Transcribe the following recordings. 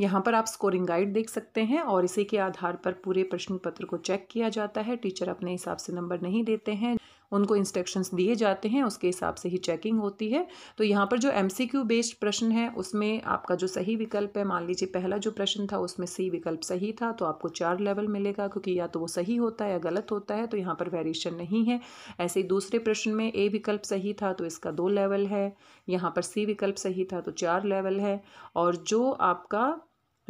यहाँ पर आप स्कोरिंग गाइड देख सकते हैं और इसी के आधार पर पूरे प्रश्न पत्र को चेक किया जाता है टीचर अपने हिसाब से नंबर नहीं देते हैं उनको इंस्ट्रक्शंस दिए जाते हैं उसके हिसाब से ही चेकिंग होती है तो यहाँ पर जो एम बेस्ड प्रश्न है उसमें आपका जो सही विकल्प है मान लीजिए पहला जो प्रश्न था उसमें सी विकल्प सही था तो आपको चार लेवल मिलेगा क्योंकि या तो वो सही होता है या गलत होता है तो यहाँ पर वेरिएशन नहीं है ऐसे ही दूसरे प्रश्न में ए विकल्प सही था तो इसका दो लेवल है यहाँ पर सी विकल्प सही था तो चार लेवल है और जो आपका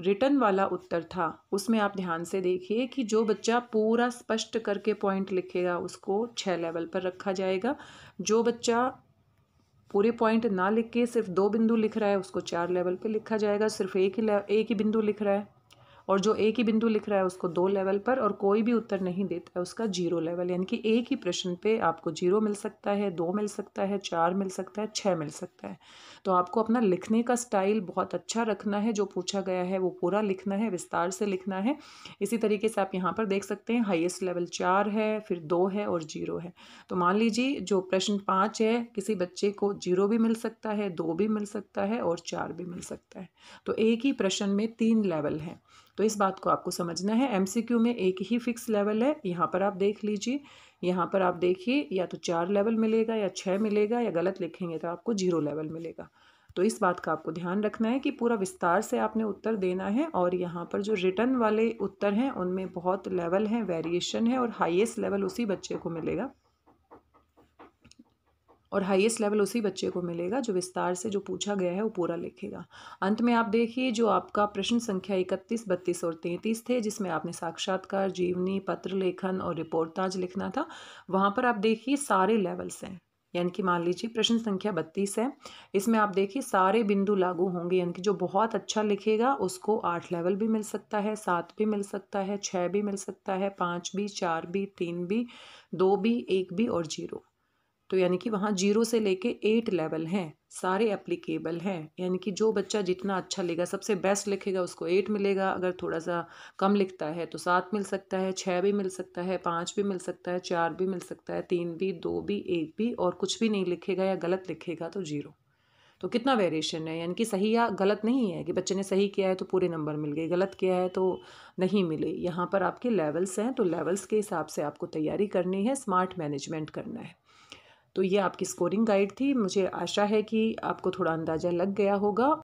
रिटर्न वाला उत्तर था उसमें आप ध्यान से देखिए कि जो बच्चा पूरा स्पष्ट करके पॉइंट लिखेगा उसको छः लेवल पर रखा जाएगा जो बच्चा पूरे पॉइंट ना लिख के सिर्फ दो बिंदु लिख रहा है उसको चार लेवल पे लिखा जाएगा सिर्फ एक ही एक ही बिंदु लिख रहा है और जो एक ही बिंदु लिख रहा है उसको दो लेवल पर और कोई भी उत्तर नहीं देता है उसका जीरो लेवल यानी कि एक ही प्रश्न पे आपको जीरो मिल सकता है दो मिल सकता है चार मिल सकता है छः मिल सकता है तो आपको अपना लिखने का स्टाइल बहुत अच्छा रखना है जो पूछा गया है वो पूरा लिखना है विस्तार से लिखना है इसी तरीके से आप यहाँ पर देख सकते हैं हाइएस्ट लेवल चार है फिर दो है और जीरो है तो मान लीजिए जो प्रश्न पाँच है किसी बच्चे को जीरो भी मिल सकता है दो भी मिल सकता है और चार भी मिल सकता है तो एक ही प्रश्न में तीन लेवल है तो इस बात को आपको समझना है एमसीक्यू में एक ही फिक्स लेवल है यहाँ पर आप देख लीजिए यहाँ पर आप देखिए या तो चार लेवल मिलेगा या छः मिलेगा या गलत लिखेंगे तो आपको जीरो लेवल मिलेगा तो इस बात का आपको ध्यान रखना है कि पूरा विस्तार से आपने उत्तर देना है और यहाँ पर जो रिटर्न वाले उत्तर हैं उनमें बहुत लेवल हैं वेरिएशन है और हाईएस्ट लेवल उसी बच्चे को मिलेगा और हाईएस्ट लेवल उसी बच्चे को मिलेगा जो विस्तार से जो पूछा गया है वो पूरा लिखेगा अंत में आप देखिए जो आपका प्रश्न संख्या इकतीस बत्तीस और तैंतीस थे जिसमें आपने साक्षात्कार जीवनी पत्र लेखन और रिपोर्टताज लिखना था वहाँ पर आप देखिए सारे लेवल्स हैं यानी कि मान लीजिए प्रश्न संख्या बत्तीस है इसमें आप देखिए सारे बिंदु लागू होंगे यानी कि जो बहुत अच्छा लिखेगा उसको आठ लेवल भी मिल सकता है सात भी मिल सकता है छः भी मिल सकता है पाँच भी चार भी तीन भी दो भी एक भी और जीरो तो यानी कि वहाँ जीरो से लेके एट लेवल हैं सारे एप्लीकेबल हैं यानी कि जो बच्चा जितना अच्छा लेगा सबसे बेस्ट लिखेगा उसको एट मिलेगा अगर थोड़ा सा कम लिखता है तो सात मिल सकता है छः भी मिल सकता है पाँच भी मिल सकता है चार भी मिल सकता है तीन भी दो भी एक भी और कुछ भी नहीं लिखेगा या गलत लिखेगा तो जीरो तो कितना वेरिएशन है यानी कि सही या गलत नहीं है कि बच्चे ने सही किया है तो पूरे नंबर मिल गए गलत किया है तो नहीं मिले यहाँ पर आपके लेवल्स हैं तो लेवल्स के हिसाब से आपको तैयारी करनी है स्मार्ट मैनेजमेंट करना है तो ये आपकी स्कोरिंग गाइड थी मुझे आशा है कि आपको थोड़ा अंदाज़ा लग गया होगा